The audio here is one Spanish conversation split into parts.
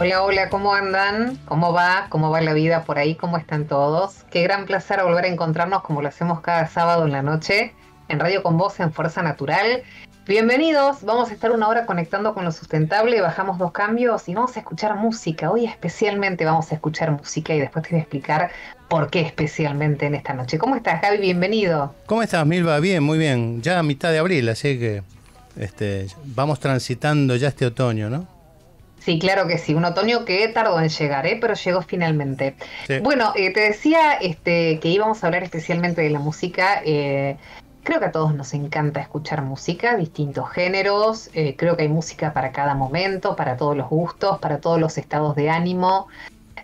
Hola, hola, ¿cómo andan? ¿Cómo va? ¿Cómo va la vida por ahí? ¿Cómo están todos? Qué gran placer volver a encontrarnos como lo hacemos cada sábado en la noche en Radio con Voz en Fuerza Natural. Bienvenidos, vamos a estar una hora conectando con lo sustentable, bajamos dos cambios y vamos a escuchar música. Hoy especialmente vamos a escuchar música y después te voy a explicar por qué especialmente en esta noche. ¿Cómo estás, Javi? Bienvenido. ¿Cómo estás, Milva? Bien, muy bien. Ya a mitad de abril, así que este, vamos transitando ya este otoño, ¿no? Sí, claro que sí, un otoño que tardó en llegar, ¿eh? pero llegó finalmente. Bueno, eh, te decía este, que íbamos a hablar especialmente de la música. Eh, creo que a todos nos encanta escuchar música, distintos géneros. creo que hay música para cada momento, para todos los gustos, para todos los estados de ánimo.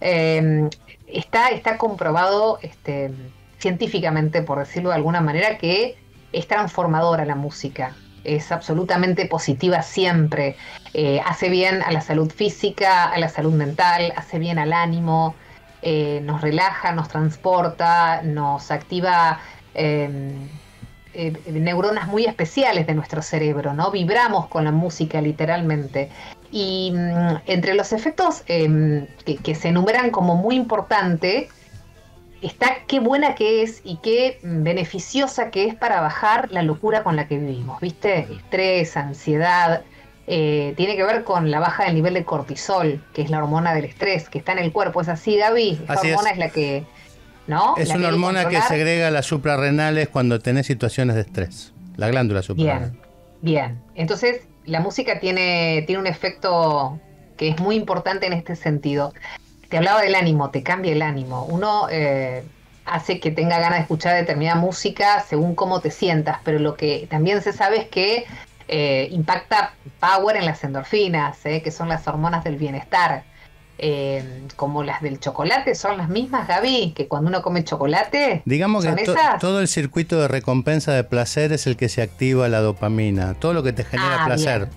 Em, está, está comprobado este, científicamente, por decirlo de alguna manera, que es transformadora la música es absolutamente positiva siempre. Eh, hace bien a la salud física, a la salud mental, hace bien al ánimo, eh, nos relaja, nos transporta, nos activa em, eh, neuronas muy especiales de nuestro cerebro, ¿no? Vibramos con la música literalmente. Y mm, entre los efectos em, que, que, se enumeran como muy importante, está qué buena que es y qué beneficiosa que es para bajar la locura con la que vivimos, ¿viste? Estrés, ansiedad, eh, tiene que ver con la baja del nivel de cortisol, que es la hormona del estrés, que está en el cuerpo. Es así, Gaby, esa hormona es. la que... ¿no? Es una hormona que segrega las suprarrenales cuando tenés situaciones de estrés, la glándula suprarrenal. Bien, bien. Entonces, la música tiene, tiene un efecto que es muy importante en este sentido te hablaba del ánimo, te cambia el ánimo. Uno eh, hace que tenga ganas de escuchar determinada música según cómo te sientas, pero lo que también se sabe es que eh, impacta power en las endorfinas, eh, que son las hormonas del bienestar. como las del chocolate, son las mismas, Gaby, que cuando uno come chocolate. Digamos que todo el circuito de recompensa de placer es el que se activa la dopamina, todo lo que te genera ah, placer.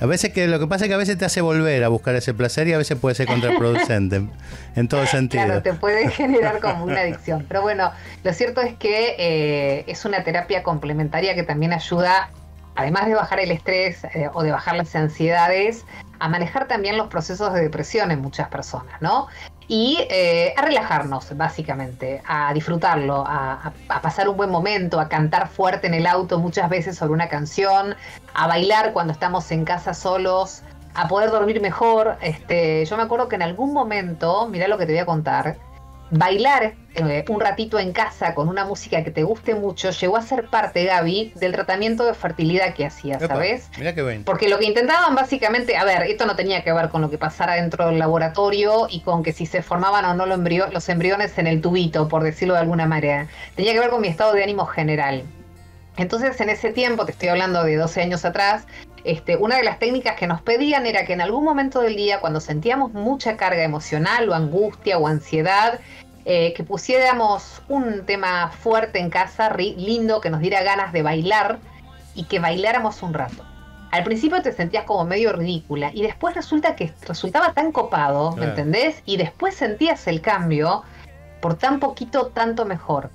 A veces que lo que pasa es que a veces te hace volver a buscar ese placer y a veces puede ser contraproducente en todo sentido. Claro, te puede generar como una adicción. Pero bueno, lo cierto es que eh, es una terapia complementaria que también ayuda, además de bajar el estrés eh, o de bajar las ansiedades, a manejar también los procesos de depresión en muchas personas, ¿no? y eh, a relajarnos, básicamente, a disfrutarlo, a, pasar un buen momento, a cantar fuerte en el auto muchas veces sobre una canción, a bailar cuando estamos en casa solos, a poder dormir mejor. Este, yo me acuerdo que en algún momento, mirá lo que te voy a contar, Bailar eh, un ratito en casa con una música que te guste mucho llegó a ser parte, Gaby, del tratamiento de fertilidad que hacía, ¿sabes? Mira qué bien. Porque lo que intentaban básicamente, a ver, esto no tenía que ver con lo que pasara dentro del laboratorio y con que si se formaban o no los, los embriones en el tubito, por decirlo de alguna manera. Tenía que ver con mi estado de ánimo general. Entonces, en ese tiempo, te estoy hablando de 12 años atrás, este, una de las técnicas que nos pedían era que en algún momento del día, cuando sentíamos mucha carga emocional o angustia o ansiedad, eh, que pusiéramos un tema fuerte en casa, lindo, que nos diera ganas de bailar y que bailáramos un rato. Al principio te sentías como medio ridícula y después resulta que resultaba tan copado, ¿me entendés? Y después sentías el cambio por tan poquito, tanto mejor.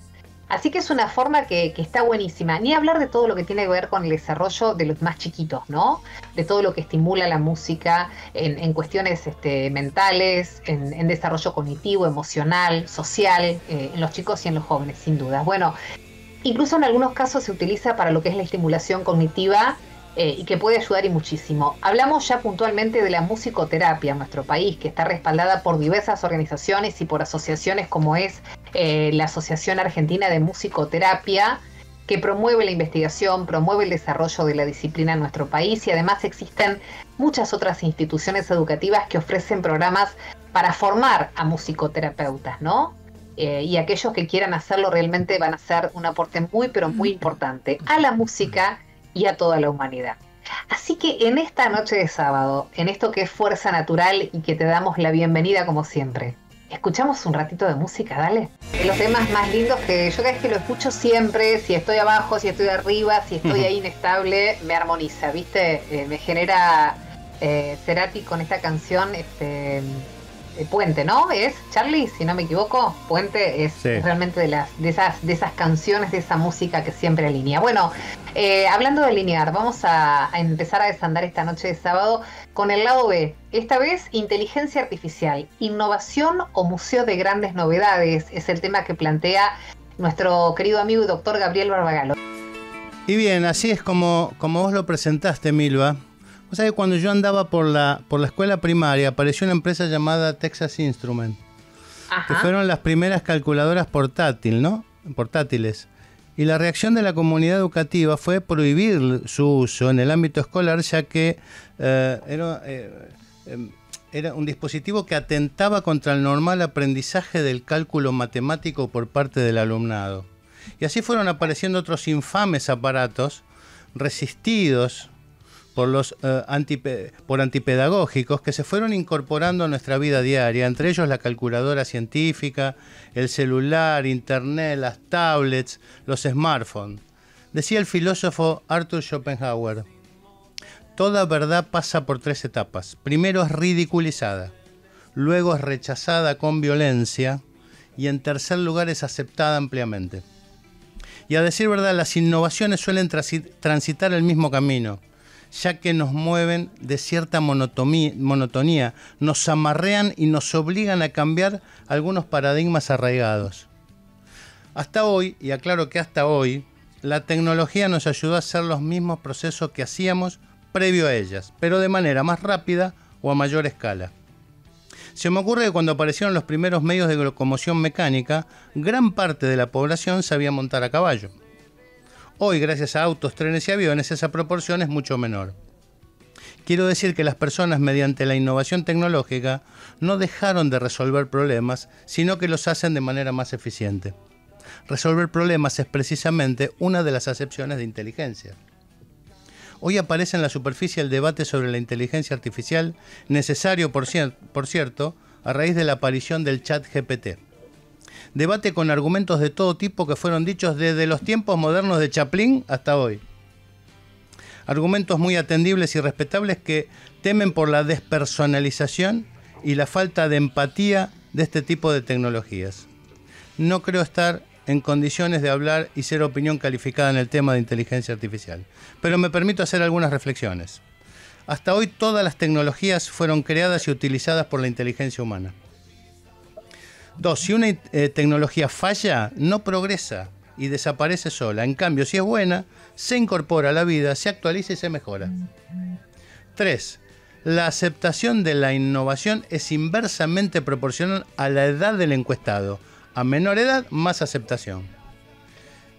Así que es una forma que, está buenísima. Ni hablar de todo lo que tiene que ver con el desarrollo de los más chiquitos, ¿no? De todo lo que estimula la música en, cuestiones este, mentales, en, desarrollo cognitivo, emocional, social, eh, en los chicos y en los jóvenes, sin duda. Bueno, incluso en algunos casos se utiliza para lo que es la estimulación cognitiva eh, y que puede ayudar y muchísimo. Hablamos ya puntualmente de la musicoterapia en nuestro país, que está respaldada por diversas organizaciones y por asociaciones como es eh, la Asociación Argentina de Musicoterapia, que promueve la investigación, promueve el desarrollo de la disciplina en nuestro país y además existen muchas otras instituciones educativas que ofrecen programas para formar a musicoterapeutas, ¿no? Eh, y aquellos que quieran hacerlo realmente van a ser un aporte muy, pero muy mm. importante a la música y a toda la humanidad. Así que en esta noche de sábado, en esto que es fuerza natural y que te damos la bienvenida como siempre, escuchamos un ratito de música, dale. Los temas más lindos que yo creo vez que lo escucho siempre, si estoy abajo, si estoy arriba, si estoy ahí inestable, me armoniza, ¿viste? Eh, me genera eh, Cerati con esta canción, este eh, puente, ¿no? Es Charlie, si no me equivoco, Puente es realmente de las de esas de esas canciones, de esa música que siempre alinea. Bueno, eh, hablando de alinear, vamos a, empezar a desandar esta noche de sábado con el lado B. Esta vez, inteligencia artificial, innovación o museo de grandes novedades es el tema que plantea nuestro querido amigo y doctor Gabriel Barbagallo. Y bien, así es como, como vos lo presentaste, Milva. O sea que cuando yo andaba por la, por la escuela primaria apareció una empresa llamada Texas Instrument. Que fueron las primeras calculadoras portátil, ¿no? portátiles. Y la reacción de la comunidad educativa fue prohibir su uso en el ámbito escolar, ya que eh, era, eh, em, era un dispositivo que atentaba contra el normal aprendizaje del cálculo matemático por parte del alumnado. Y así fueron apareciendo otros infames aparatos resistidos por los eh, por antipedagógicos que se fueron incorporando a nuestra vida diaria, entre ellos la calculadora científica, el celular, internet, las tablets, los smartphones. Decía el filósofo Arthur Schopenhauer, toda verdad pasa por tres etapas. Primero es ridiculizada, luego es rechazada con violencia y en tercer lugar es aceptada ampliamente. Y a decir verdad, las innovaciones suelen transitar el mismo camino ya que nos mueven de cierta monotonía, nos amarrean y nos obligan a cambiar algunos paradigmas arraigados. Hasta hoy, y aclaro que hasta hoy, la tecnología nos ayudó a hacer los mismos procesos que hacíamos previo a ellas, pero de manera más rápida o a mayor escala. Se me ocurre que cuando aparecieron los primeros medios de locomoción mecánica, gran parte de la población sabía montar a caballo. Hoy, gracias a autos, trenes y aviones, esa proporción es mucho menor. Quiero decir que las personas mediante la innovación tecnológica no dejaron de resolver problemas, sino que los hacen de manera más eficiente. Resolver problemas es precisamente una de las acepciones de inteligencia. Hoy aparece en la superficie el debate sobre la inteligencia artificial, necesario por, cierto, a raíz de la aparición del chat GPT debate con argumentos de todo tipo que fueron dichos desde los tiempos modernos de Chaplin hasta hoy. Argumentos muy atendibles y respetables que temen por la despersonalización y la falta de empatía de este tipo de tecnologías. No creo estar en condiciones de hablar y ser opinión calificada en el tema de inteligencia artificial, pero me permito hacer algunas reflexiones. Hasta hoy todas las tecnologías fueron creadas y utilizadas por la inteligencia humana. Dos, si una eh, tecnología falla, no progresa y desaparece sola. En cambio, si es buena, se incorpora a la vida, se actualiza y se mejora. Tres, la aceptación de la innovación es inversamente proporcional a la edad del encuestado. A menor edad, más aceptación.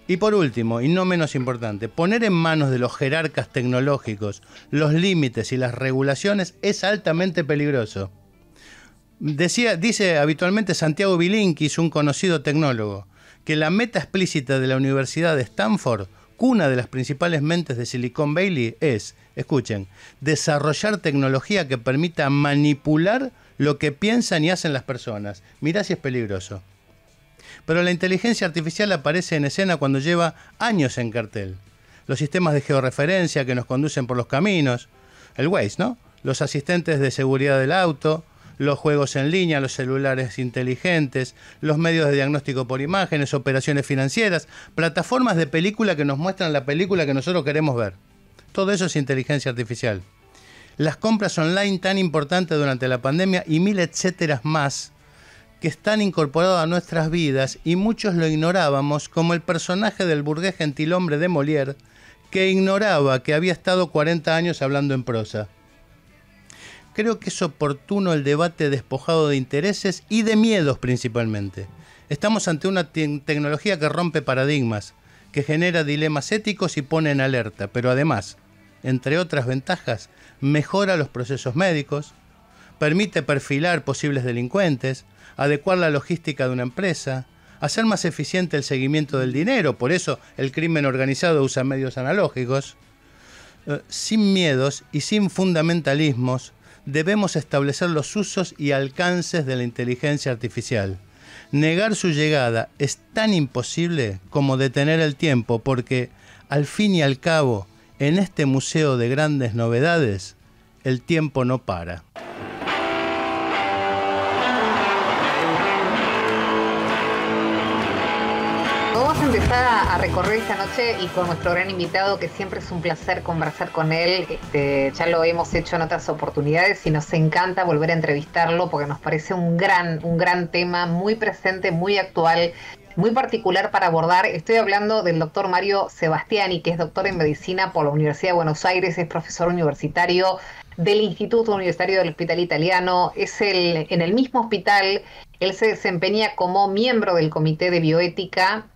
Y por último, y no menos importante, poner en manos de los jerarcas tecnológicos los límites y las regulaciones es altamente peligroso dice habitualmente Santiago Bilinkis, un conocido tecnólogo, que la meta explícita de la Universidad de Stanford, cuna de las principales mentes de Silicon Valley, es, escuchen, desarrollar tecnología que permita manipular lo que piensan y hacen las personas. Mirá si es peligroso. Pero la inteligencia artificial aparece en escena cuando lleva años en cartel. Los sistemas de georreferencia que nos conducen por los caminos, el Waze, ¿no? Los asistentes de seguridad del auto, los juegos en línea, los celulares inteligentes, los medios de diagnóstico por imágenes, operaciones financieras, plataformas de película que nos muestran la película que nosotros queremos ver. Todo eso es inteligencia artificial. Las compras online tan importantes durante la pandemia y mil etcéteras más que están incorporadas a nuestras vidas y muchos lo ignorábamos, como el personaje del burgués gentilhombre de Molière, que ignoraba que había estado 40 años hablando en prosa creo que es oportuno el debate despojado de intereses y de miedos principalmente. Estamos ante una tecnología que rompe paradigmas, que genera dilemas éticos y pone en alerta, pero además, entre otras ventajas, mejora los procesos médicos, permite perfilar posibles delincuentes, adecuar la logística de una empresa, hacer más eficiente el seguimiento del dinero, por eso el crimen organizado usa medios analógicos, eh, sin miedos y sin fundamentalismos, debemos establecer los usos y alcances de la inteligencia artificial. Negar su llegada es tan imposible como detener el tiempo porque, al fin y al cabo, en este museo de grandes novedades, el tiempo no para. empezar a, recorrer esta noche y con nuestro gran invitado, que siempre es un placer conversar con él. Este, ya lo hemos hecho en otras oportunidades y nos encanta volver a entrevistarlo porque nos parece un gran, un gran tema, muy presente, muy actual, muy particular para abordar. Estoy hablando del doctor Mario Sebastiani, que es doctor en medicina por la Universidad de Buenos Aires, es profesor universitario del Instituto Universitario del Hospital Italiano, es el, en el mismo hospital, él se desempeña como miembro del Comité de Bioética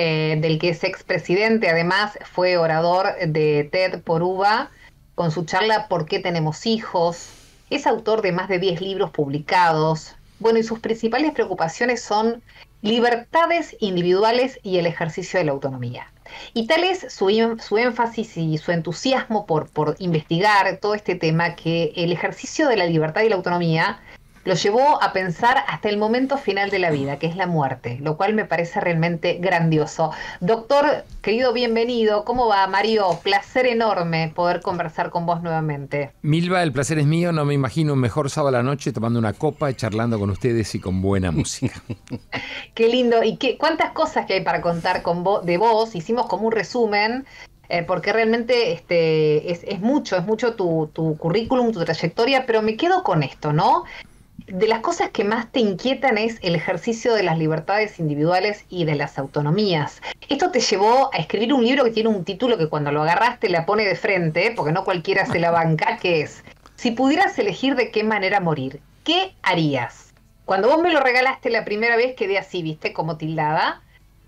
eh, del que es expresidente, además fue orador de TED por UBA, con su charla ¿Por qué tenemos hijos? Es autor de más de 10 libros publicados. Bueno, y sus principales preocupaciones son libertades individuales y el ejercicio de la autonomía. Y tal es su, em, énfasis y su entusiasmo por, por investigar todo este tema que el ejercicio de la libertad y la autonomía lo llevó a pensar hasta el momento final de la vida, que es la muerte, lo cual me parece realmente grandioso. Doctor, querido, bienvenido. ¿Cómo va, Mario? Placer enorme poder conversar con vos nuevamente. Milva, el placer es mío. No me imagino un mejor sábado a la noche tomando una copa, y charlando con ustedes y con buena música. qué lindo. ¿Y qué, cuántas cosas que hay para contar con vos, de vos? Hicimos como un resumen. Eh, porque realmente este, es, mucho, es mucho tu, tu currículum, tu trayectoria, pero me quedo con esto, ¿no? de las cosas que más te inquietan es el ejercicio de las libertades individuales y de las autonomías. Esto te llevó a escribir un libro que tiene un título que cuando lo agarraste la pone de frente, porque no cualquiera se la banca, que es, si pudieras elegir de qué manera morir, ¿qué harías? Cuando vos me lo regalaste la primera vez quedé así, viste, como tildada,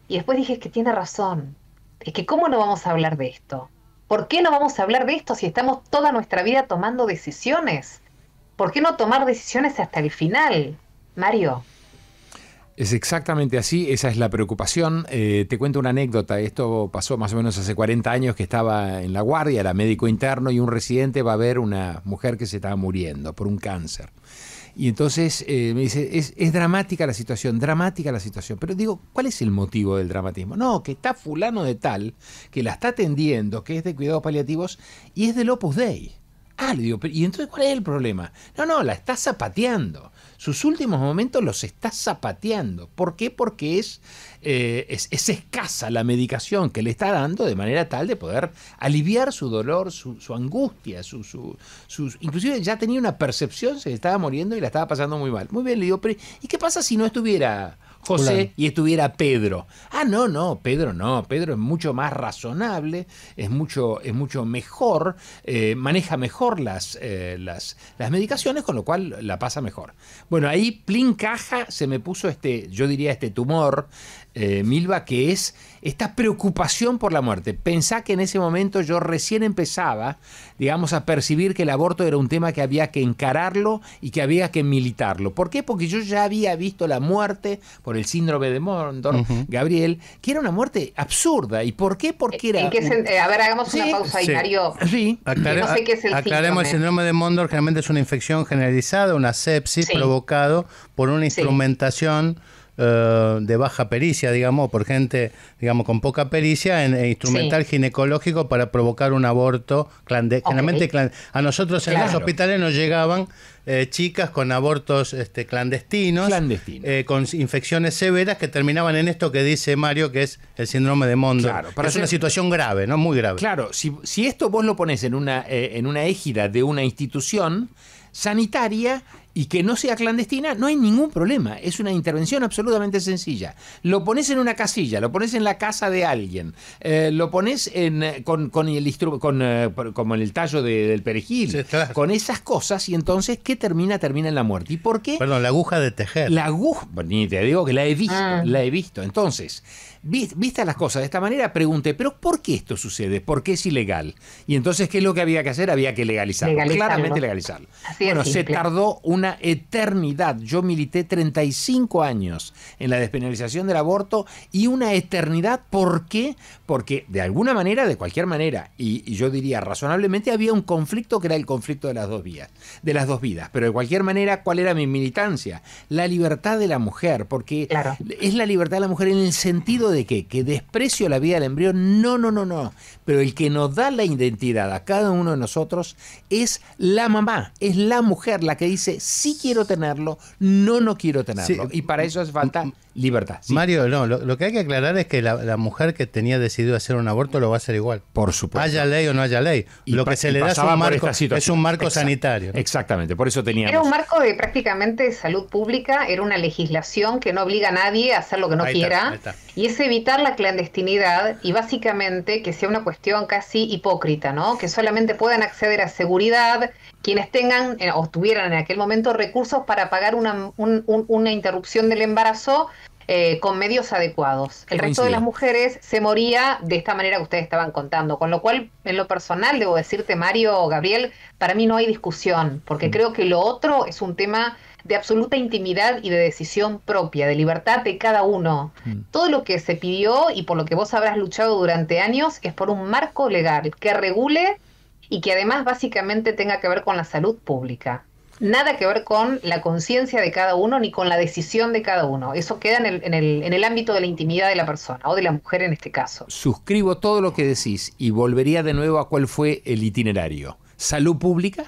y después dije que tiene razón, es que cómo no vamos a hablar de esto. ¿Por qué no vamos a hablar de esto si estamos toda nuestra vida tomando decisiones? ¿por qué no tomar decisiones hasta el final, Mario? Es exactamente así, esa es la preocupación. Eh, te cuento una anécdota, esto pasó más o menos hace 40 años que estaba en la guardia, era médico interno y un residente va a ver una mujer que se estaba muriendo por un cáncer. Y entonces eh, me dice, es, es, dramática la situación, dramática la situación. Pero digo, ¿cuál es el motivo del dramatismo? No, que está fulano de tal, que la está atendiendo, que es de cuidados paliativos y es del Opus Dei. Ah, le digo, ¿y entonces cuál es el problema? No, no, la está zapateando. Sus últimos momentos los está zapateando. ¿Por qué? Porque eh, es, escasa la medicación que le está dando de manera tal de poder aliviar su dolor, su, angustia, su, sus... Inclusive ya tenía una percepción, se estaba muriendo y la estaba pasando muy mal. Muy bien, le digo, ¿y qué pasa si no estuviera José y estuviera Pedro. Ah, no, no, Pedro no, Pedro es mucho más razonable, es mucho, es mucho mejor, eh, maneja mejor eh, las, las, medicaciones, con lo cual la pasa mejor. Bueno, ahí plin caja se me puso este, yo diría este tumor, eh, Milva, que es esta preocupación por la muerte. Pensá que en ese momento yo recién empezaba, digamos, a percibir que el aborto era un tema que había que encararlo y que había que militarlo. ¿Por qué? Porque yo ya había visto la muerte por el síndrome de Mondor, Gabriel, que era una muerte absurda. ¿Y por qué? Porque era... Eh, a ver, hagamos una pausa, Inario. Sí. No es Aclaremos, el síndrome de Mondor generalmente es una infección generalizada, una sepsis provocado por una instrumentación eh, de baja pericia, digamos, por gente, digamos, con poca pericia en, eh, instrumental ginecológico para provocar un aborto clandestinamente. a nosotros en los hospitales nos llegaban eh, chicas con abortos este, clandestinos, con infecciones severas que terminaban en esto que dice Mario, que es el síndrome de Mondo. Claro, es una situación grave, ¿no? Muy grave. Claro, si, esto vos lo pones en una, en una égida de una institución sanitaria, y que no sea clandestina, no hay ningún problema. Es una intervención absolutamente sencilla. Lo pones en una casilla, lo pones en la casa de alguien, eh, lo pones eh, con, el eh, como en el tallo del perejil, con esas cosas y entonces ¿qué termina? Termina en la muerte. ¿Y por qué? Perdón, la aguja de tejer. La aguja, ni te digo que la he visto, ah. la he visto. Entonces, vistas las cosas de esta manera, pregunté, pero ¿por qué esto sucede? ¿Por qué es ilegal? Y entonces, ¿qué es lo que había que hacer? Había que legalizarlo, claramente legalizarlo. bueno, se tardó una eternidad. Yo milité 35 años en la despenalización del aborto y una eternidad. ¿Por qué? Porque de alguna manera, de cualquier manera, y, yo diría razonablemente, había un conflicto que era el conflicto de las dos vías, de las dos vidas. Pero de cualquier manera, ¿cuál era mi militancia? La libertad de la mujer, porque es la libertad de la mujer en el sentido de de qué? Que desprecio la vida del embrión. No, no, no, no. Pero el que nos da la identidad a cada uno de nosotros es la mamá, es la mujer la que dice, sí quiero tenerlo, no, no quiero tenerlo. Y para eso hace falta Libertad. Mario, no, lo, que hay que aclarar es que la, mujer que tenía decidido hacer un aborto lo va a hacer igual. Por supuesto. Haya ley o no haya ley. lo que se le da es un marco, es un marco sanitario. Exactamente, por eso teníamos. Era un marco de prácticamente salud pública, era una legislación que no obliga a nadie a hacer lo que no quiera. Y es evitar la clandestinidad y básicamente que sea una cuestión casi hipócrita, ¿no? Que solamente puedan acceder a seguridad, quienes tengan eh, o tuvieran en aquel momento recursos para pagar una, una interrupción del embarazo eh, con medios adecuados. El resto de las mujeres se moría de esta manera que ustedes estaban contando, con lo cual en lo personal debo decirte, Mario, o Gabriel, para mí no hay discusión, porque mm. creo que lo otro es un tema de absoluta intimidad y de decisión propia, de libertad de cada uno. Mm. Todo lo que se pidió y por lo que vos habrás luchado durante años es por un marco legal que regule y que además básicamente tenga que ver con la salud pública. Nada que ver con la conciencia de cada uno ni con la decisión de cada uno. Eso queda en el, en, el, en el ámbito de la intimidad de la persona o de la mujer en este caso. Suscribo todo lo que decís y volvería de nuevo a cuál fue el itinerario. Salud pública,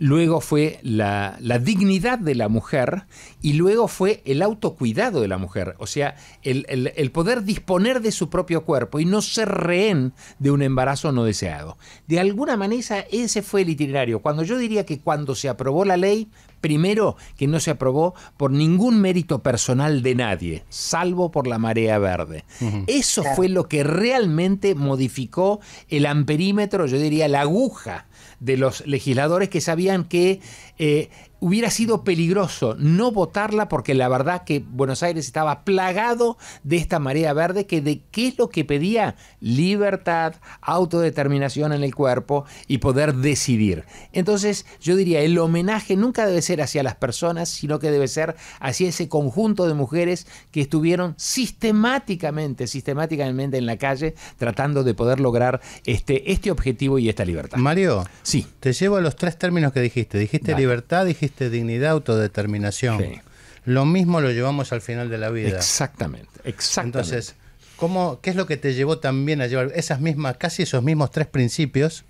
luego fue la, dignidad de la mujer y luego fue el autocuidado de la mujer, o sea, el, poder disponer de su propio cuerpo y no ser rehén de un embarazo no deseado. De alguna manera ese fue el itinerario, cuando yo diría que cuando se aprobó la ley, primero que no se aprobó por ningún mérito personal de nadie, salvo por la marea verde. Eso fue lo que realmente modificó el amperímetro, yo diría la aguja de los legisladores que sabían que eh, hubiera sido peligroso no votarla porque la verdad que Buenos Aires estaba plagado de esta marea verde que de qué es lo que pedía libertad, autodeterminación en el cuerpo y poder decidir. Entonces yo diría, el homenaje nunca debe ser hacia las personas, sino que debe ser hacia ese conjunto de mujeres que estuvieron sistemáticamente, sistemáticamente en la calle tratando de poder lograr este, este objetivo y esta libertad. Mario, sí. te llevo a los tres términos que dijiste. Dijiste libertad, dijiste dignidad, autodeterminación. Lo mismo lo llevamos al final de la vida. Exactamente, exactamente. Entonces, ¿cómo, ¿qué es lo que te llevó también a llevar esas mismas, casi esos mismos tres principios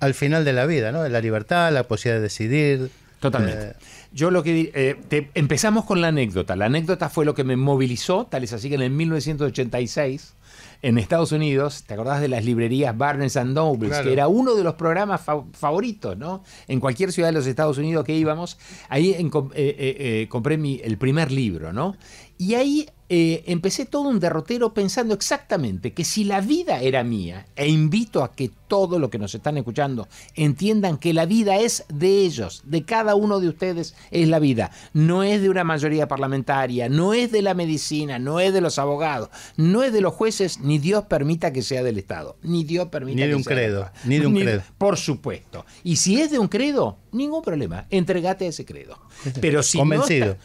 al final de la vida? ¿no? La libertad, la posibilidad de decidir. Totalmente. Eh, Yo lo que eh, empezamos con la anécdota. La anécdota fue lo que me movilizó, tal es así que en el 1986 en Estados Unidos, ¿te acordás de las librerías Barnes and Noble? Que era uno de los programas favoritos, ¿no? En cualquier ciudad de los Estados Unidos que íbamos, ahí eh, eh, eh, compré mi, el primer libro, ¿no? Y ahí eh, empecé todo un derrotero pensando exactamente que si la vida era mía, e invito a que todo lo que nos están escuchando entiendan que la vida es de ellos, de cada uno de ustedes es la vida, no es de una mayoría parlamentaria, no es de la medicina, no es de los abogados, no es de los jueces, ni Dios permita que sea del Estado, ni Dios permita ni de un credo, ni de un credo. Por supuesto. Y si es de un credo, ningún problema, entregate a ese credo. Pero si Convencido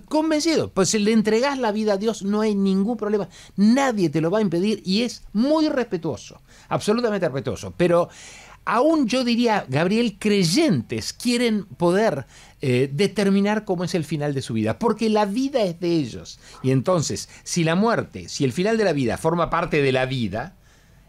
convencido, pues si le entregas la vida a Dios no hay ningún problema, nadie te lo va a impedir y es muy respetuoso, absolutamente respetuoso, pero aún yo diría, Gabriel, creyentes quieren poder eh, determinar cómo es el final de su vida, porque la vida es de ellos. Y entonces, si la muerte, si el final de la vida forma parte de la vida,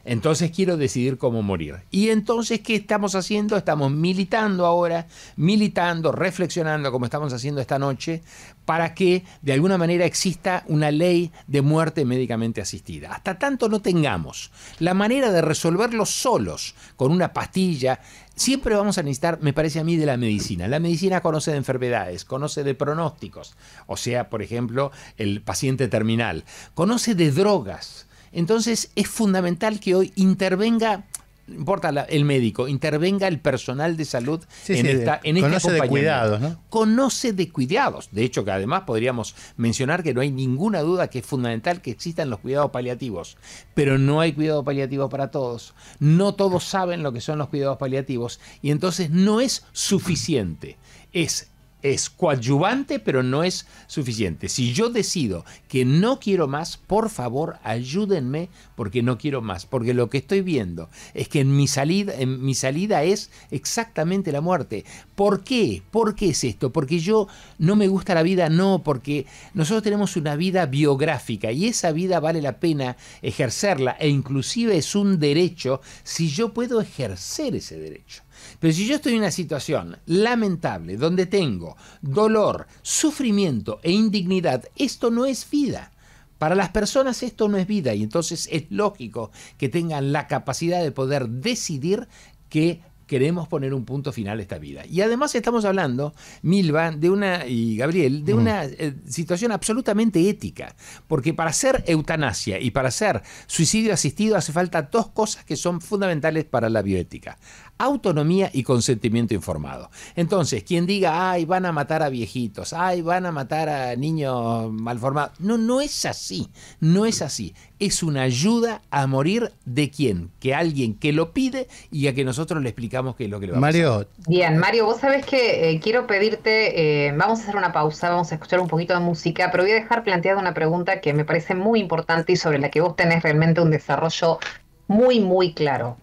entonces quiero decidir cómo morir. Y entonces, ¿qué estamos haciendo? Estamos militando ahora, militando, reflexionando, como estamos haciendo esta noche, para que de alguna manera exista una ley de muerte médicamente asistida. Hasta tanto no tengamos la manera de resolverlo solos, con una pastilla, siempre vamos a necesitar, me parece a mí, de la medicina. La medicina conoce de enfermedades, conoce de pronósticos, o sea, por ejemplo, el paciente terminal, conoce de drogas entonces es fundamental que hoy intervenga importa el médico, intervenga el personal de salud en, esta, en este de cuidados, Conoce de cuidados. De hecho, que además podríamos mencionar que no hay ninguna duda que es fundamental que existan los cuidados paliativos. Pero no hay cuidado paliativo para todos. No todos saben lo que son los cuidados paliativos. Y entonces no es suficiente. Es es coadyuvante, pero no es suficiente. Si yo decido que no quiero más, por favor, ayúdenme porque no quiero más, porque lo que estoy viendo es que en mi salida, en mi salida es exactamente la muerte. ¿Por qué? ¿Por qué es esto? Porque yo no me gusta la vida, no, porque nosotros tenemos una vida biográfica y esa vida vale la pena ejercerla e inclusive es un derecho si yo puedo ejercer ese derecho. Pero si yo estoy en una situación lamentable, donde tengo dolor, sufrimiento e indignidad, esto no es vida. Para las personas esto no es vida y entonces es lógico que tengan la capacidad de poder decidir que queremos poner un punto final a esta vida. Y además estamos hablando, Milva, de una, y Gabriel, de mm. una eh, situación absolutamente ética, porque para hacer eutanasia y para hacer suicidio asistido hace falta dos cosas que son fundamentales para la bioética autonomía y consentimiento informado. Entonces, quien diga, ay, van a matar a viejitos, ay, van a matar a niños malformados, no, no es así, no es así. Es una ayuda a morir de quién, que alguien que lo pide y a que nosotros le explicamos qué es lo que le va a Bien, Mario, vos sabés que eh, quiero pedirte, eh, vamos a hacer una pausa, vamos a escuchar un poquito de música, pero voy a dejar planteada una pregunta que me parece muy importante y sobre la que vos tenés realmente un desarrollo muy, muy claro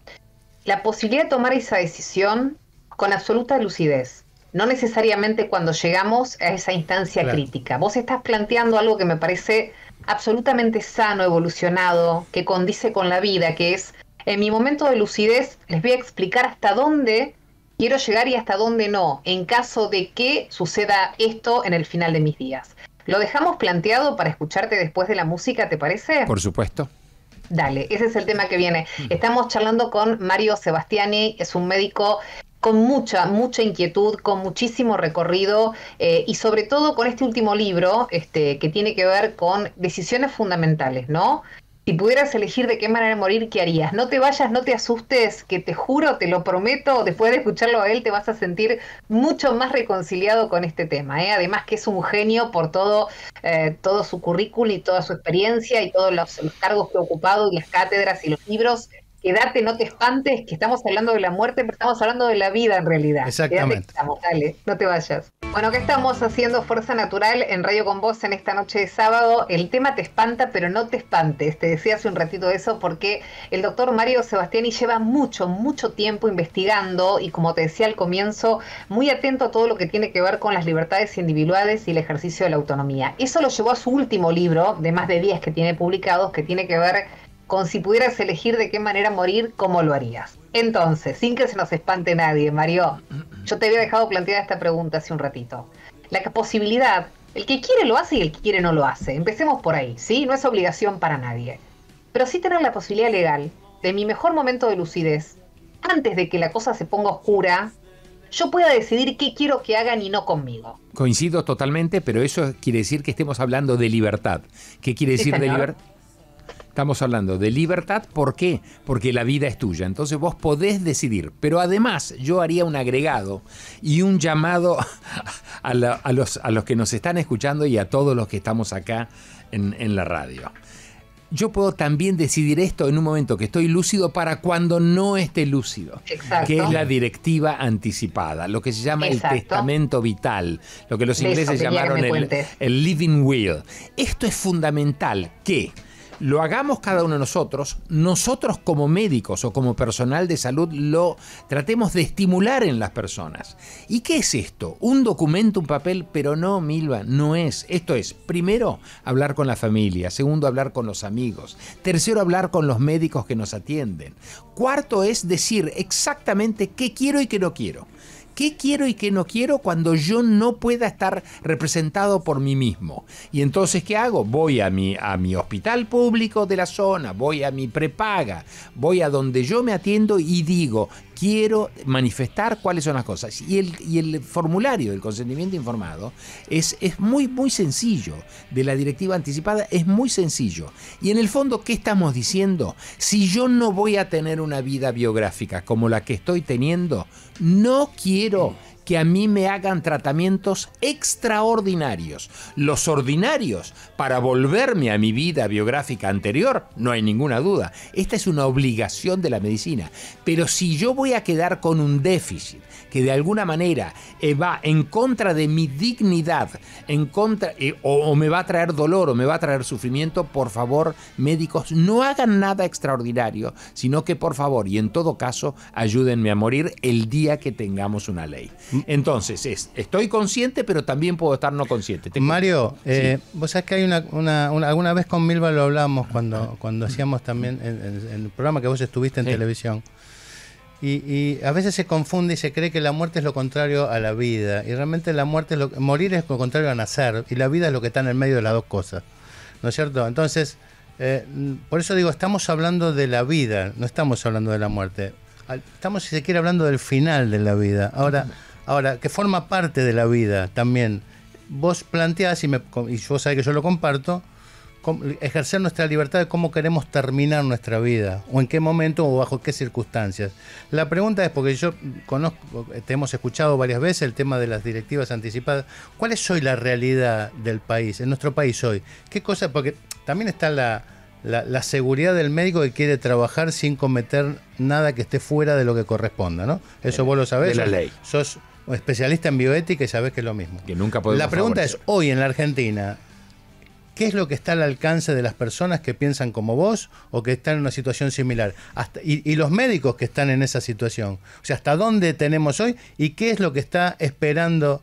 la posibilidad de tomar esa decisión con absoluta lucidez. No necesariamente cuando llegamos a esa instancia crítica. Vos estás planteando algo que me parece absolutamente sano, evolucionado, que condice con la vida, que es, en mi momento de lucidez les voy a explicar hasta dónde quiero llegar y hasta dónde no, en caso de que suceda esto en el final de mis días. ¿Lo dejamos planteado para escucharte después de la música, te parece? Por supuesto. Dale, ese es el tema que viene. Mm. Estamos charlando con Mario Sebastiani, es un médico con mucha, mucha inquietud, con muchísimo recorrido eh, y sobre todo con este último libro este, que tiene que ver con decisiones fundamentales, ¿no? Si pudieras elegir de qué manera morir, ¿qué harías? No te vayas, no te asustes, que te juro, te lo prometo, después de escucharlo a él te vas a sentir mucho más reconciliado con este tema. ¿eh? Además que es un genio por todo, eh, todo su currículum y toda su experiencia y todos los, los cargos que ha ocupado y las cátedras y los libros quédate, no te espantes, que estamos hablando de la muerte, pero estamos hablando de la vida en realidad. Exactamente. dale, no te vayas. Bueno, ¿qué estamos haciendo Fuerza Natural en Radio con Vos en esta noche de sábado? El tema te espanta, pero no te espantes. Te decía hace un ratito eso porque el doctor Mario Sebastiani lleva mucho, mucho tiempo investigando y como te decía al comienzo, muy atento a todo lo que tiene que ver con las libertades individuales y el ejercicio de la autonomía. Eso lo llevó a su último libro, de más de 10 que tiene publicados, que tiene que ver con si pudieras elegir de qué manera morir, ¿cómo lo harías? Entonces, sin que se nos espante nadie, Mario, yo te había dejado plantear esta pregunta hace un ratito. La posibilidad, el que quiere lo hace y el que quiere no lo hace. Empecemos por ahí, ¿sí? No es obligación para nadie. Pero sí tener la posibilidad legal de mi mejor momento de lucidez, antes de que la cosa se ponga oscura, yo pueda decidir qué quiero que hagan y no conmigo. Coincido totalmente, pero eso quiere decir que estemos hablando de libertad. ¿Qué quiere decir de libertad? Estamos hablando de libertad, ¿por qué? Porque la vida es tuya, entonces vos podés decidir, pero además yo haría un agregado y un llamado a, los, que nos están escuchando y a todos los que estamos acá en, la radio yo puedo también decidir esto en un momento que estoy lúcido para cuando no esté lúcido, que es la directiva anticipada, lo que se llama el testamento vital, lo que los ingleses llamaron el, el living will. Esto es fundamental que lo hagamos cada uno de nosotros, nosotros como médicos o como personal de salud lo tratemos de estimular en las personas. ¿Y qué es esto? Un documento, un papel, pero no, Milva, no es. Esto es, primero, hablar con la familia, segundo, hablar con los amigos, tercero, hablar con los médicos que nos atienden, cuarto es decir exactamente qué quiero y qué no quiero qué quiero y qué no quiero cuando yo no pueda estar representado por mí mismo. Y entonces, ¿qué hago? Voy a mi, a mi hospital público de la zona, voy a mi prepaga, voy a donde yo me atiendo y digo, quiero manifestar cuáles son las cosas. Y el, y el formulario del consentimiento informado es, es muy, muy sencillo. De la directiva anticipada es muy sencillo. Y en el fondo, ¿qué estamos diciendo? Si yo no voy a tener una vida biográfica como la que estoy teniendo, no quiero que a mí me hagan tratamientos extraordinarios. Los ordinarios, para volverme a mi vida biográfica anterior, no hay ninguna duda. Esta es una obligación de la medicina. Pero si yo voy a quedar con un déficit que de alguna manera eh, va en contra de mi dignidad, en contra, eh, o me va a traer dolor o me va a traer sufrimiento, por favor, médicos, no hagan nada extraordinario, sino que por favor y en todo caso ayúdenme a morir el día que tengamos una ley. Entonces, es, estoy consciente, pero también puedo estar no consciente. Mario, eh, vos sabés que hay una, alguna vez con Milva lo hablábamos cuando, cuando hacíamos también en el, programa que vos estuviste en televisión. Y, a veces se confunde y se cree que la muerte es lo contrario a la vida. Y realmente la muerte es lo, morir es lo contrario a nacer. Y la vida es lo que está en el medio de las dos cosas. ¿No es cierto? Entonces, eh, por eso digo, estamos hablando de la vida, no estamos hablando de la muerte. Estamos, si se quiere, hablando del final de la vida. Ahora. Ahora, que forma parte de la vida también. Vos planteás, y, me, y vos sabés que yo lo comparto, ejercer nuestra libertad de cómo queremos terminar nuestra vida, o en qué momento o bajo qué circunstancias. La pregunta es, porque yo conozco, te hemos escuchado varias veces el tema de las directivas anticipadas, ¿cuál es hoy la realidad del país, en nuestro país hoy? ¿Qué cosa? Porque también está la, seguridad del médico que quiere trabajar sin cometer nada que esté fuera de lo que corresponda, ¿no? Eso vos lo sabés. De la ley. Sos, especialista en bioética y sabés que es lo mismo. La pregunta es, hoy en la Argentina, ¿qué es lo que está al alcance de las personas que piensan como vos o que están en una situación similar? y, los médicos que están en esa situación. O sea, ¿hasta dónde tenemos hoy y qué es lo que está esperando?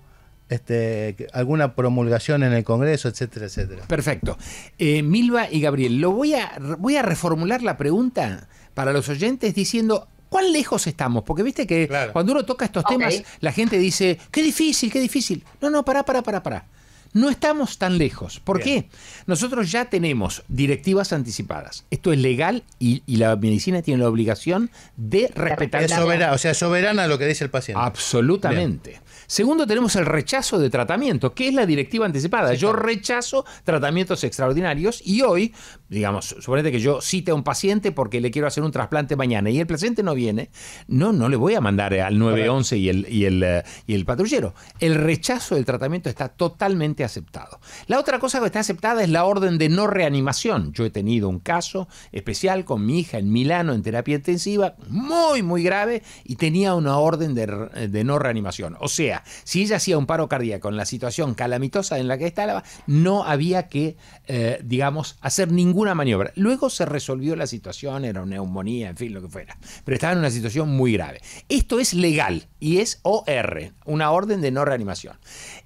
Este, alguna promulgación en el Congreso, etcétera, etcétera. Perfecto. Milba eh, Milva y Gabriel, lo voy a, voy a reformular la pregunta para los oyentes diciendo ¿Cuán lejos estamos? Porque viste que cuando uno toca estos temas, la gente dice, qué difícil, qué difícil. No, no, pará, pará, pará, pará. No estamos tan lejos. ¿Por qué? Nosotros ya tenemos directivas anticipadas. Esto es legal y, la medicina tiene la obligación de respetar. Es soberana, o sea, soberana lo que dice el paciente. Absolutamente. Segundo, tenemos el rechazo de tratamiento, que es la directiva anticipada. Yo rechazo tratamientos extraordinarios y hoy digamos, suponete que yo cite a un paciente porque le quiero hacer un trasplante mañana y el paciente no viene, no, no le voy a mandar al 911 y el, y el, el patrullero. El rechazo del tratamiento está totalmente aceptado. La otra cosa que está aceptada es la orden de no reanimación. Yo he tenido un caso especial con mi hija en Milano en terapia intensiva, muy, muy grave, y tenía una orden de, eh, no reanimación. O sea, si ella hacía un paro cardíaco en la situación calamitosa en la que estaba, no había que, eh, digamos, hacer ningún una maniobra. Luego se resolvió la situación, era una neumonía, en fin, lo que fuera. Pero estaba en una situación muy grave. Esto es legal y es OR, una orden de no reanimación.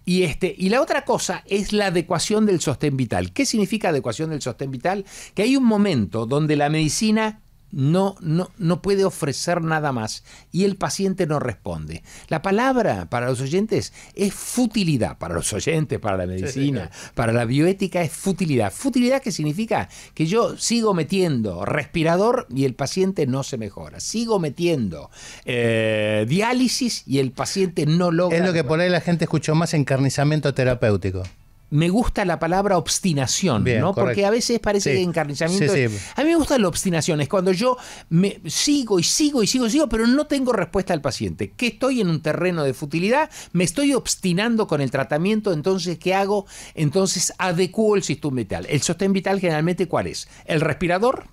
Y, este, y la otra cosa es la adecuación del sostén vital. ¿Qué significa adecuación del sostén vital? Que hay un momento donde la medicina no, no, no puede ofrecer nada más y el paciente no responde. La palabra para los oyentes es futilidad, para los oyentes, para la medicina, para la bioética es futilidad. Futilidad que significa que yo sigo metiendo respirador y el paciente no se mejora, sigo metiendo eh, diálisis y el paciente no logra... Es lo que por ahí la gente escuchó más encarnizamiento terapéutico me gusta la palabra obstinación, ¿no? Porque a veces parece que encarnizamiento. A mí me gusta la obstinación, es cuando yo me sigo y sigo y sigo y sigo, pero no tengo respuesta al paciente. Que estoy en un terreno de futilidad, me estoy obstinando con el tratamiento, entonces, ¿qué hago? Entonces, adecuo el sistema vital. El sostén vital generalmente, ¿cuál es? El respirador,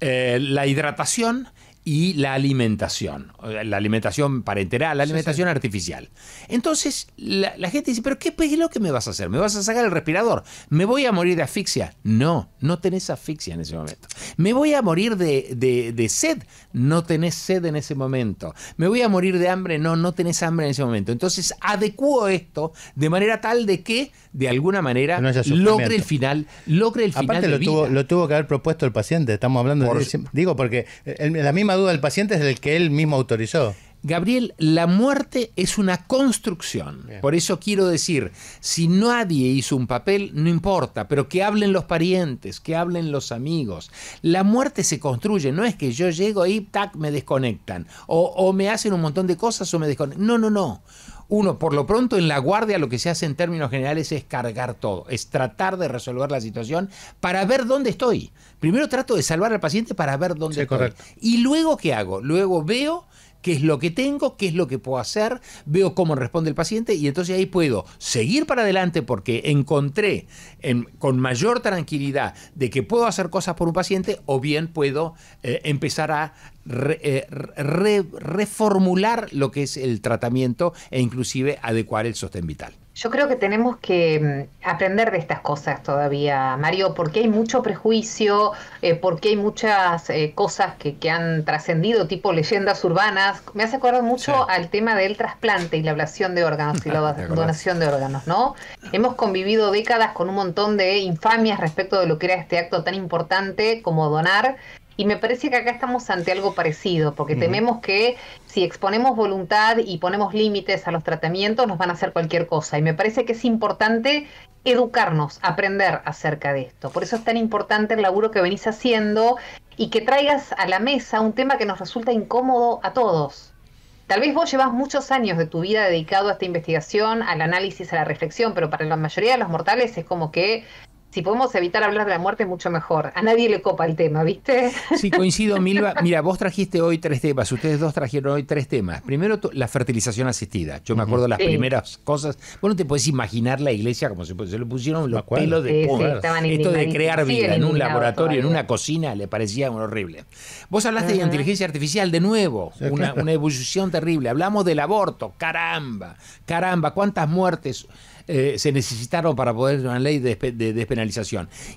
eh, la hidratación y la alimentación, la alimentación parenteral, la alimentación artificial. Entonces la, gente dice, pero ¿qué es lo que me vas a hacer? ¿Me vas a sacar el respirador? ¿Me voy a morir de asfixia? No, no tenés asfixia en ese momento. ¿Me voy a morir de, sed? No tenés sed en ese momento. ¿Me voy a morir de hambre? No, no tenés hambre en ese momento. Entonces adecuo esto de manera tal de que de alguna manera logre el final, logre el Aparte, lo, tuvo, lo tuvo que haber propuesto el paciente, estamos hablando de... Digo, porque eh, la misma duda del paciente es el que él mismo autorizó. Gabriel, la muerte es una construcción. Por eso quiero decir, si nadie hizo un papel, no importa, pero que hablen los parientes, que hablen los amigos. La muerte se construye, no es que yo llego y tac, me desconectan, o, o me hacen un montón de cosas o me desconectan. No, no, no uno, por lo pronto en la guardia lo que se hace en términos generales es cargar todo, es tratar de resolver la situación para ver dónde estoy. Primero trato de salvar al paciente para ver dónde estoy. Y luego, ¿qué hago? Luego veo qué es lo que tengo, qué es lo que puedo hacer, veo cómo responde el paciente y entonces ahí puedo seguir para adelante porque encontré con mayor tranquilidad de que puedo hacer cosas por un paciente o bien puedo eh, empezar a eh, reformular lo que es el tratamiento e inclusive adecuar el sostén vital. Yo creo que tenemos que mm, aprender de estas cosas todavía, Mario, porque hay mucho prejuicio, eh, porque hay muchas eh, cosas que, que han trascendido, tipo leyendas urbanas. Me hace acordar mucho al tema del trasplante y la ablación de órganos y la donación de órganos, ¿no? Hemos convivido décadas con un montón de infamias respecto de lo que era este acto tan importante como donar, y me parece que acá estamos ante algo parecido, porque tememos que si exponemos voluntad y ponemos límites a los tratamientos, nos van a hacer cualquier cosa. Y me parece que es importante educarnos, aprender acerca de esto. Por eso es tan importante el laburo que venís haciendo y que traigas a la mesa un tema que nos resulta incómodo a todos. Tal vez vos llevas muchos años de tu vida dedicado a esta investigación, al análisis, a la reflexión, pero para la mayoría de los mortales es como que si podemos evitar hablar de la muerte, mucho mejor. A nadie le copa el tema, ¿viste? Sí, coincido, Milva. Mira, vos trajiste hoy tres temas, ustedes dos trajeron hoy tres temas. Primero, la fertilización asistida. Yo me acuerdo las primeras cosas. Vos no te podés imaginar la iglesia como se, se le pusieron los pelos de sí, Esto de crear vida en un laboratorio, en una cocina, le parecía horrible. Vos hablaste de inteligencia artificial de nuevo, una, evolución terrible. Hablamos del aborto, caramba, caramba, cuántas muertes eh, se necesitaron para poder una ley de, de,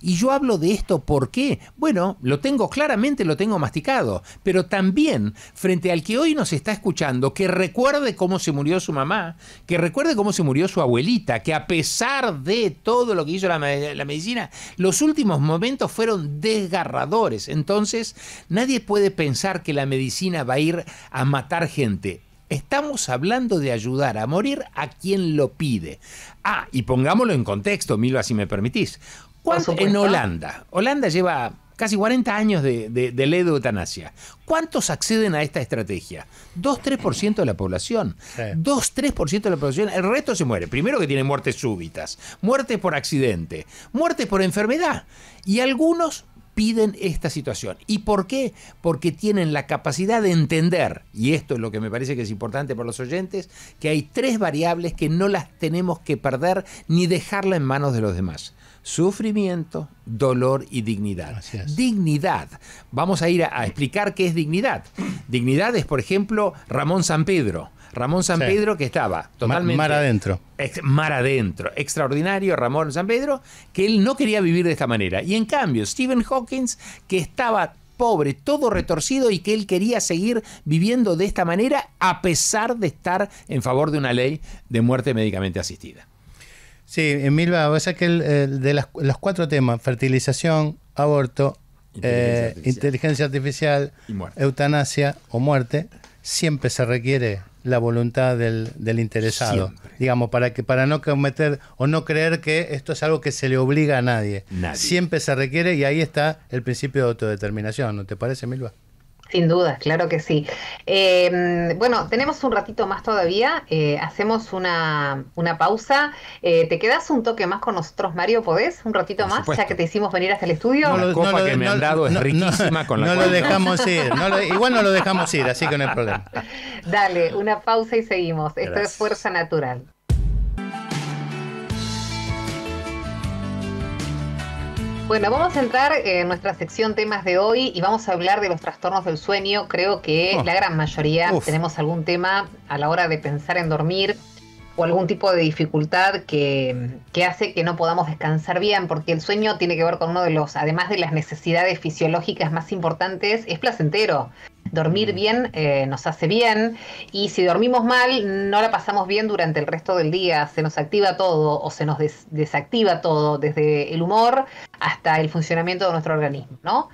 y yo hablo de esto porque, Bueno, lo tengo claramente, lo tengo masticado, pero también frente al que hoy nos está escuchando, que recuerde cómo se murió su mamá, que recuerde cómo se murió su abuelita, que a pesar de todo lo que hizo la medicina, los últimos momentos fueron desgarradores. Entonces, nadie puede pensar que la medicina va a ir a matar gente. Estamos hablando de ayudar a morir a quien lo pide. Ah, y pongámoslo en contexto, Milo, si me permitís. ¿Cuánto, en Holanda, Holanda lleva casi 40 años de, de, de, ley eutanasia. ¿Cuántos acceden a esta estrategia? 2-3% de la población. 2-3% de la población. El resto se muere. Primero que tiene muertes súbitas, muertes por accidente, muertes por enfermedad. Y algunos piden esta situación. ¿Y por qué? Porque tienen la capacidad de entender, y esto es lo que me parece que es importante para los oyentes, que hay tres variables que no las tenemos que perder ni dejarla en manos de los demás. Sufrimiento, dolor y dignidad. Dignidad. Vamos a ir a, a explicar qué es dignidad. Dignidad es, por ejemplo, Ramón San Pedro Ramón San Pedro, que estaba totalmente. Mar, adentro. mar adentro. Extraordinario Ramón San Pedro, que él no quería vivir de esta manera. Y en cambio, Stephen Hawking, que estaba pobre, todo retorcido y que él quería seguir viviendo de esta manera a pesar de estar en favor de una ley de muerte médicamente asistida. Sí, en Milba, o sea que de los cuatro temas, fertilización, aborto, eh, inteligencia artificial eutanasia o muerte, siempre se requiere la voluntad del, interesado. Digamos, para, que, para no cometer o no creer que esto es algo que se le obliga a nadie. Siempre se requiere y ahí está el principio de autodeterminación, ¿no te parece, Milva? Sin duda, claro que sí. Em, bueno, tenemos un ratito más todavía, eh, hacemos una, una pausa. Eh, ¿Te quedas un toque más con nosotros, Mario? ¿Podés? ¿Un ratito más? Ya que te hicimos venir hasta el estudio. No, la copa que me han dado es riquísima con la No lo dejamos ir, igual no lo dejamos ir, así que no hay problema. Dale, una pausa y seguimos. Esto es Fuerza Natural. Bueno, vamos a entrar en nuestra sección temas de hoy y vamos a hablar de los trastornos del sueño. Creo que oh. la gran mayoría tenemos algún tema a la hora de pensar en dormir o algún tipo de dificultad que, que, hace que no podamos descansar bien, porque el sueño tiene que ver con uno de los, además de las necesidades fisiológicas más importantes, es placentero. Dormir mm. bien eh, nos hace bien y si dormimos mal no la pasamos bien durante el resto del día, se nos activa todo o se nos desactiva todo, desde el humor hasta el funcionamiento de nuestro organismo, ¿no?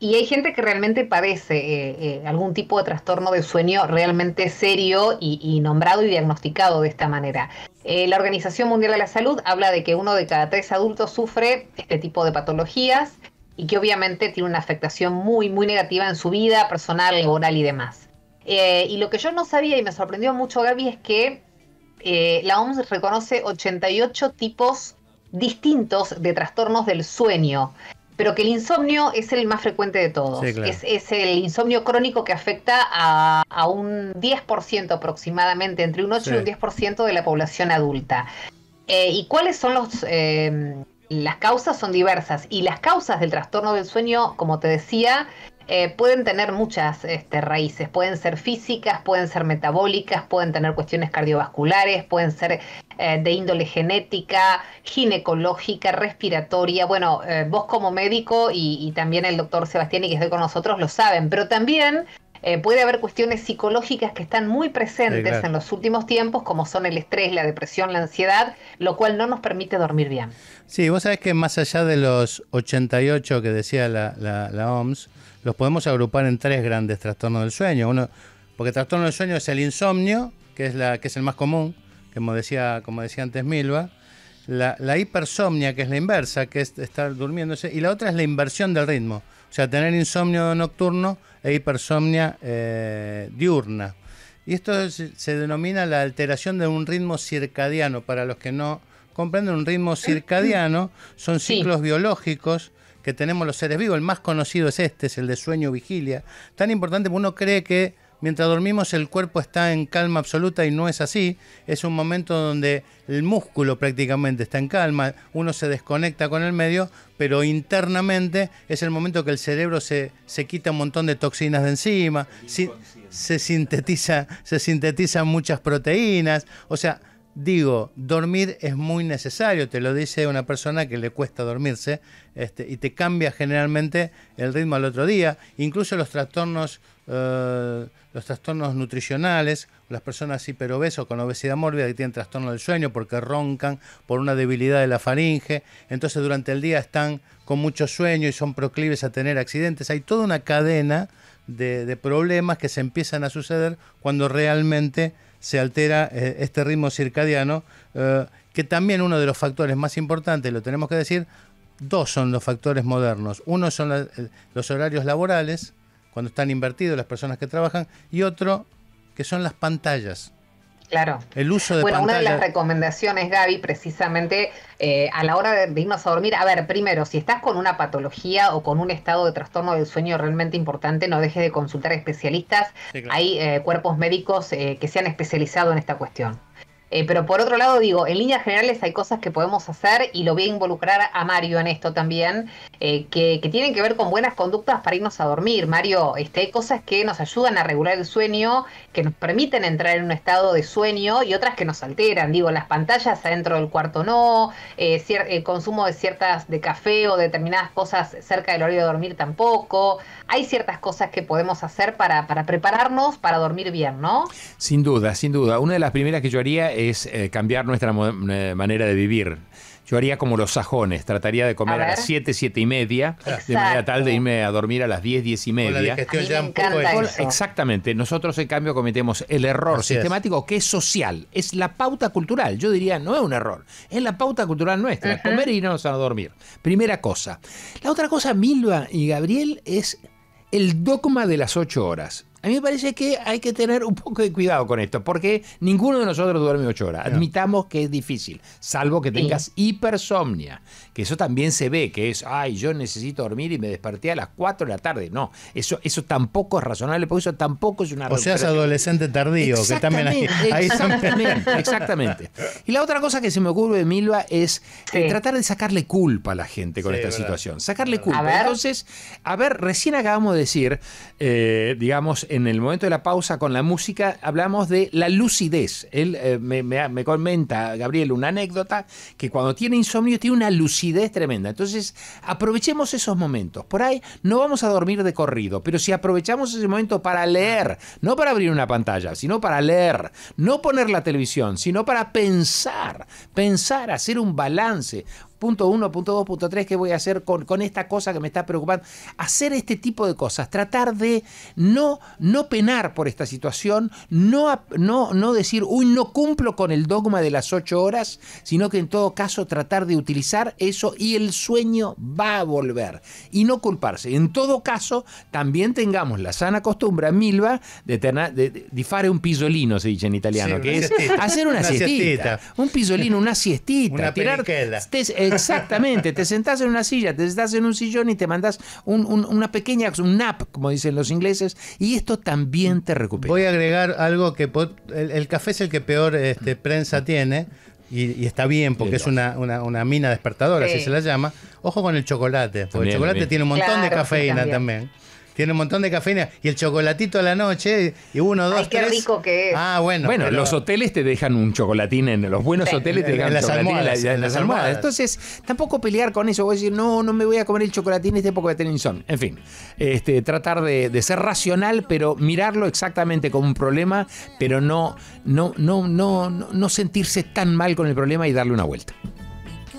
Y hay gente que realmente padece eh, eh, algún tipo de trastorno de sueño realmente serio y, nombrado y diagnosticado de esta manera. la Organización Mundial de la Salud habla de que uno de cada tres adultos sufre este tipo de patologías y que obviamente tiene una afectación muy, muy negativa en su vida personal, laboral y demás. Eh, y lo que yo no sabía y me sorprendió mucho, Gaby, es que eh, la OMS reconoce 88 tipos distintos de trastornos del sueño, pero que el insomnio es el más frecuente de todos. es, el insomnio crónico que afecta a, un 10% aproximadamente, entre un 8 y un 10% de la población adulta. Eh, ¿Y cuáles son los las causas son diversas y las causas del trastorno del sueño, como te decía, eh, pueden tener muchas este, raíces, pueden ser físicas, pueden ser metabólicas, pueden tener cuestiones cardiovasculares, pueden ser eh, de índole genética, ginecológica, respiratoria. Bueno, eh, vos como médico y, también el doctor Sebastián y que esté con nosotros lo saben, pero también eh, puede haber cuestiones psicológicas que están muy presentes en los últimos tiempos, como son el estrés, la depresión, la ansiedad, lo cual no nos permite dormir bien. Sí, vos sabés que más allá de los 88 que decía la, la, la OMS, los podemos agrupar en tres grandes trastornos del sueño. Uno, porque el trastorno del sueño es el insomnio, que es, la, que es el más común, como decía, como decía antes Milva. La, la, hipersomnia, que es la inversa, que es estar durmiéndose, y la otra es la inversión del ritmo. O sea, tener insomnio nocturno e hipersomnia eh, diurna. Y esto se denomina la alteración de un ritmo circadiano. Para los que no comprenden, un ritmo circadiano son ciclos biológicos que tenemos los seres vivos. El más conocido es este, es el de sueño-vigilia. Tan importante uno cree que Mientras dormimos el cuerpo está en calma absoluta y no es así. Es un momento donde el músculo prácticamente está en calma, uno se desconecta con el medio, pero internamente es el momento que el cerebro se, se quita un montón de toxinas de encima, se, sintetiza, se sintetizan muchas proteínas, o sea, Digo, dormir es muy necesario, te lo dice una persona que le cuesta dormirse este, y te cambia generalmente el ritmo al otro día. Incluso los trastornos, eh, los trastornos nutricionales, las personas hiperobesas con obesidad mórbida que tienen trastorno del sueño porque roncan por una debilidad de la faringe, entonces durante el día están con mucho sueño y son proclives a tener accidentes. Hay toda una cadena de problemas que se empiezan a suceder cuando realmente se altera eh, este ritmo circadiano, eh, que también uno de los factores más importantes, lo tenemos que decir, dos son los factores modernos. Uno son eh, los horarios laborales, cuando están invertidos las personas que trabajan, y otro que son las pantallas. Claro. El uso de Bueno, una de las recomendaciones, Gaby, precisamente eh, a la hora de, irnos a dormir, a ver, primero, si estás con una patología o con un estado de trastorno del sueño realmente importante, no dejes de consultar especialistas. Hay eh, cuerpos médicos eh, que se han especializado en esta cuestión. Eh, pero por otro lado, digo, en líneas generales hay cosas que podemos hacer y lo voy a involucrar a Mario en esto también, eh, que, tienen que ver con buenas conductas para irnos a dormir. Mario, este, hay cosas que nos ayudan a regular el sueño, que nos permiten entrar en un estado de sueño y otras que nos alteran. Digo, las pantallas adentro del cuarto no, el eh, consumo de ciertas de café o determinadas cosas cerca del horario de dormir tampoco. Hay ciertas cosas que podemos hacer para, para prepararnos para dormir bien, ¿no? Sin duda, sin duda. Una de las primeras que yo haría es eh, cambiar nuestra eh, manera de vivir. Yo haría como los sajones, trataría de comer a, las 7, 7 y media, de manera tal de irme a dormir a las 10, 10 y media. Exactamente, nosotros en cambio cometemos el error sistemático que es social, es la pauta cultural, yo diría no es un error, es la pauta cultural nuestra, comer y irnos a dormir. Primera cosa. La otra cosa, Milva y Gabriel, es el dogma de las 8 horas. A mí me parece que hay que tener un poco de cuidado con esto, porque ninguno de nosotros duerme ocho horas. Admitamos que es difícil, salvo que tengas hipersomnia, que eso también se ve, que es, ay, yo necesito dormir y me desperté a las cuatro de la tarde. No, eso, eso tampoco es razonable, porque eso tampoco es una... O sea, adolescente tardío, que también ahí, ahí exactamente, exactamente. Y la otra cosa que se me ocurre de Milva es eh, tratar de sacarle culpa a la gente con esta situación, sacarle culpa. Entonces, a ver, recién acabamos de decir, eh, digamos, en el momento de la pausa con la música hablamos de la lucidez. Él eh, me, me, comenta, Gabriel, una anécdota que cuando tiene insomnio tiene una lucidez tremenda. Entonces, aprovechemos esos momentos. Por ahí no vamos a dormir de corrido, pero si aprovechamos ese momento para leer, no para abrir una pantalla, sino para leer, no poner la televisión, sino para pensar, pensar, hacer un balance, punto uno, punto dos, punto tres, ¿qué voy a hacer con, con, esta cosa que me está preocupando? Hacer este tipo de cosas, tratar de no, no penar por esta situación, no, no, no decir, uy, no cumplo con el dogma de las ocho horas, sino que en todo caso tratar de utilizar eso y el sueño va a volver. Y no culparse. En todo caso, también tengamos la sana costumbre, Milva, de, de, un pisolino, se dice en italiano, es hacer una, siestita, Un pisolino, una siestita. Una Exactamente, te sentás en una silla, te sentás en un sillón y te mandás un, una pequeña, un nap, como dicen los ingleses, y esto también te recupera. Voy a agregar algo que el, café es el que peor este, prensa tiene, y, está bien porque es una, mina despertadora, así se la llama. Ojo con el chocolate, porque el chocolate tiene un montón de cafeína también tiene un montón de cafeína. Y el chocolatito a la noche, y uno, dos, qué rico que es. Ah, bueno. Bueno, los hoteles te dejan un chocolatín, en los buenos hoteles te dejan en, las almohadas, en, las, almohadas. Entonces, tampoco pelear con eso. Voy a decir, no, no me voy a comer el chocolatín este poco de a tener En fin, este, tratar de, de, ser racional, pero mirarlo exactamente como un problema, pero no, no, no, no, no sentirse tan mal con el problema y darle una vuelta.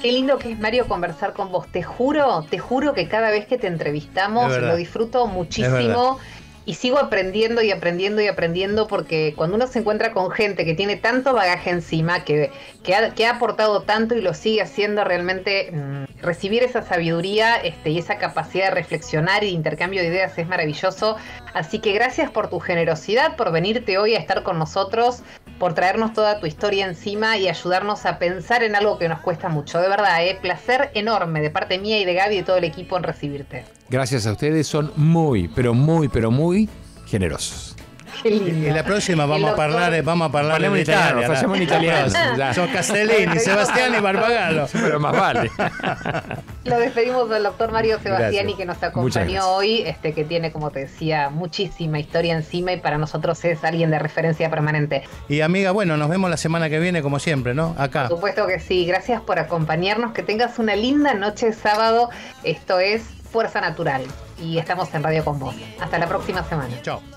Qué lindo que es, Mario, conversar con vos. Te juro, te juro que cada vez que te entrevistamos lo disfruto muchísimo y sigo aprendiendo y aprendiendo y aprendiendo porque cuando uno se encuentra con gente que tiene tanto bagaje encima, que, que, ha, aportado tanto y lo sigue haciendo, realmente mm, recibir esa sabiduría este, y esa capacidad de reflexionar y de intercambio de ideas es maravilloso. Así que gracias por tu generosidad, por venirte hoy a estar con nosotros por traernos toda tu historia encima y ayudarnos a pensar en algo que nos cuesta mucho. De verdad, ¿eh? placer enorme de parte mía y de Gaby y de todo el equipo en recibirte. Gracias a ustedes, son muy, pero muy, pero muy generosos. Y la próxima eh, vamos a hablar en a italiano, Italia, Castellini, Sebastiani, Barbagallo. pero más vale. Lo despedimos del doctor Mario Sebastiani que nos acompañó hoy, este que tiene, como te decía, muchísima historia encima y para nosotros es alguien de referencia permanente. Y amiga, bueno, nos vemos la semana que viene como siempre, ¿no? Acá. Por supuesto que sí, gracias por acompañarnos, que tengas una linda noche sábado. Esto es Fuerza Natural y estamos en Radio con vos. Hasta la próxima semana. Chao.